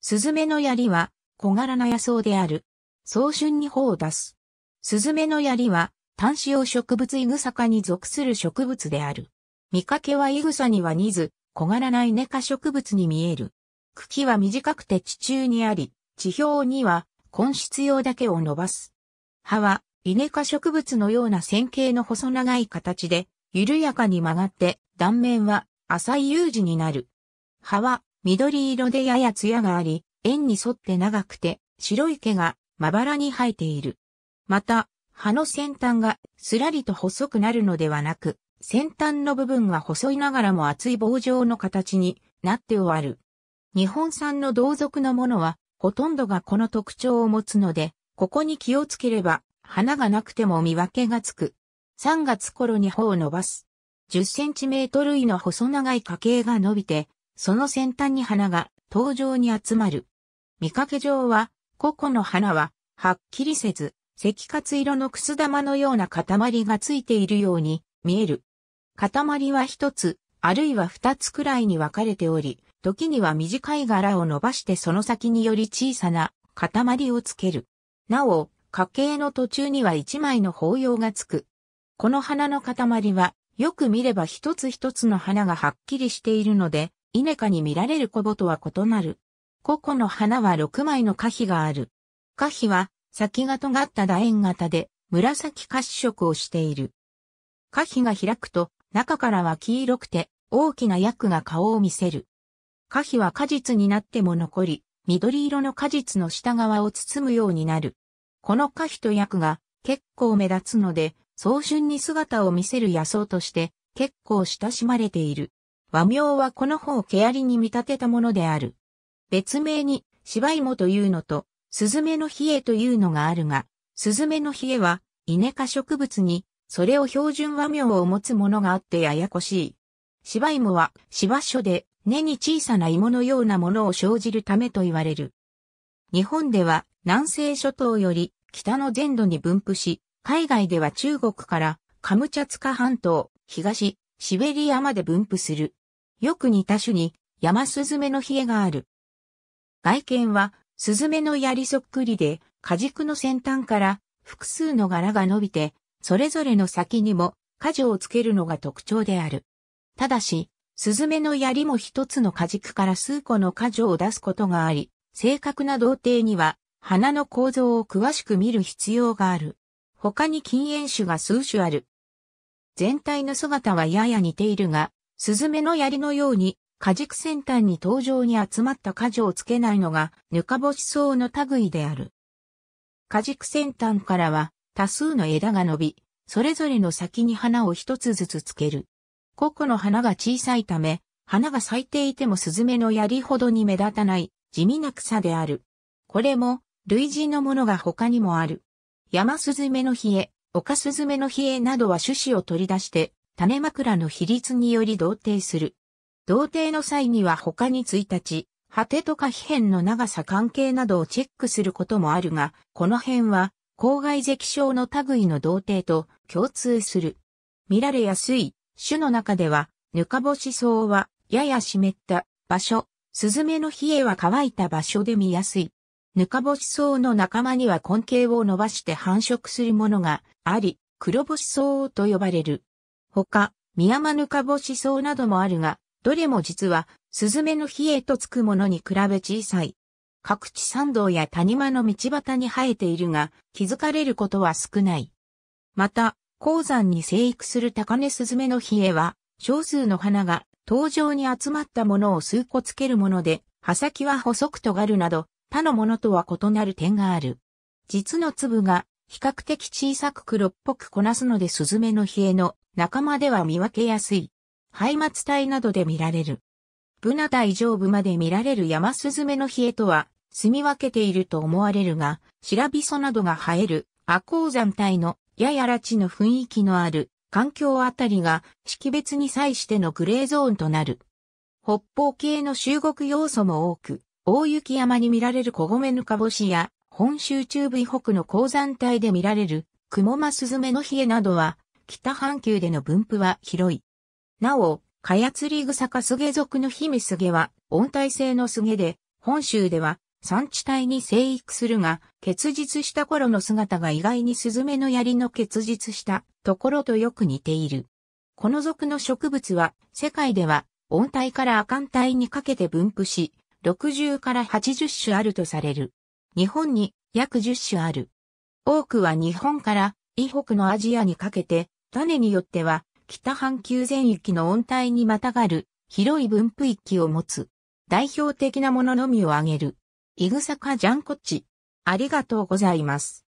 スズメの槍は小柄な野草である。早春に穂を出す。スズメの槍は単子葉植物イグサ科に属する植物である。見かけはイグサには似ず、小柄なイネ科植物に見える。茎は短くて地中にあり、地表には根室用だけを伸ばす。葉はイネ科植物のような線形の細長い形で、緩やかに曲がって断面は浅い有事になる。葉は緑色でやや艶があり、円に沿って長くて、白い毛がまばらに生えている。また、葉の先端がすらりと細くなるのではなく、先端の部分が細いながらも厚い棒状の形になって終わる。日本産の同族のものは、ほとんどがこの特徴を持つので、ここに気をつければ、花がなくても見分けがつく。3月頃に穂を伸ばす。10センチメートル以の細長い花茎が伸びて、その先端に花が頭上に集まる。見かけ上は、個々の花は、はっきりせず、赤活色のくす玉のような塊がついているように見える。塊は一つ、あるいは二つくらいに分かれており、時には短い柄を伸ばしてその先により小さな塊をつける。なお、家計の途中には一枚の包擁がつく。この花の塊は、よく見れば一つ一つの花がはっきりしているので、イネ科に見られるコボとは異なる。ココの花は6枚の花皮がある。花皮は先が尖った楕円型で紫褐色をしている。花皮が開くと中からは黄色くて大きな薬が顔を見せる。花皮は果実になっても残り、緑色の果実の下側を包むようになる。この花皮と薬が結構目立つので、早春に姿を見せる野草として結構親しまれている。和名はこの方毛ありに見立てたものである。別名に、芝芋というのと、スズメのヒエというのがあるが、スズメのヒエは、稲ネ科植物に、それを標準和名を持つものがあってややこしい。芝芋は、芝所で、根に小さな芋のようなものを生じるためと言われる。日本では、南西諸島より、北の全土に分布し、海外では中国から、カムチャツカ半島、東、シベリアまで分布する。よく似た種に、山スズメのヒエがある。外見は、スズメの槍そっくりで、果軸の先端から複数の柄が伸びて、それぞれの先にも樹をつけるのが特徴である。ただし、スズメの槍も一つの果軸から数個の果樹を出すことがあり、正確な童貞には花の構造を詳しく見る必要がある。他に禁煙種が数種ある。全体の姿はやや似ているが、スズメの槍のように、果畜先端に登場に集まった果樹をつけないのが、ぬかぼし草の類である。果畜先端からは、多数の枝が伸び、それぞれの先に花を一つずつつける。個々の花が小さいため、花が咲いていてもスズメの槍ほどに目立たない地味な草である。これも類似のものが他にもある。山スズメの冷え、丘スズメの冷えなどは種子を取り出して種枕の比率により同定する。同定の際には他に1日、果てとか皮辺の長さ関係などをチェックすることもあるが、この辺は、公害石症の類の同定と共通する。見られやすい種の中では、ぬかぼし草は、やや湿った場所、スズメの冷えは乾いた場所で見やすい。ぬかぼし草の仲間には根茎を伸ばして繁殖するものがあり、黒ぼし草と呼ばれる。ほか、ミヤマヌカボシソウなどもあるが、どれも実は、スズメの冷えとつくものに比べ小さい。各地山道や谷間の道端に生えているが、気づかれることは少ない。また、鉱山に生育する高根スズメの冷えは、少数の花が、頭上に集まったものを数個つけるもので、葉先は細く尖るなど、他のものとは異なる点がある。実の粒が比較的小さく黒っぽくこなすのでスズメの冷えの仲間では見分けやすい。ハイマツ帯などで見られる。ブナ帯上部まで見られる山マスズメの冷えとは、住み分けていると思われるが、白びビソなどが生える、亜鉱山帯のややらちの雰囲気のある環境あたりが識別に際してのグレーゾーンとなる。北方系の中国要素も多く、大雪山に見られる小米ぬかぼしや、本州中部以北の鉱山帯で見られる、クモマスズメの冷えなどは、北半球での分布は広い。なお、カヤツリグサカスゲ属のヒメスゲは温帯性のスゲで、本州では山地帯に生育するが、結実した頃の姿が意外にスズメの槍の結実したところとよく似ている。この属の植物は、世界では温帯から亜寒帯にかけて分布し、60から80種あるとされる。日本に約10種ある。多くは日本から以北のアジアにかけて種によっては、北半球全域の温帯にまたがる広い分布域を持つ。代表的なもののみを挙げる。イグサカジャンコッチ。ありがとうございます。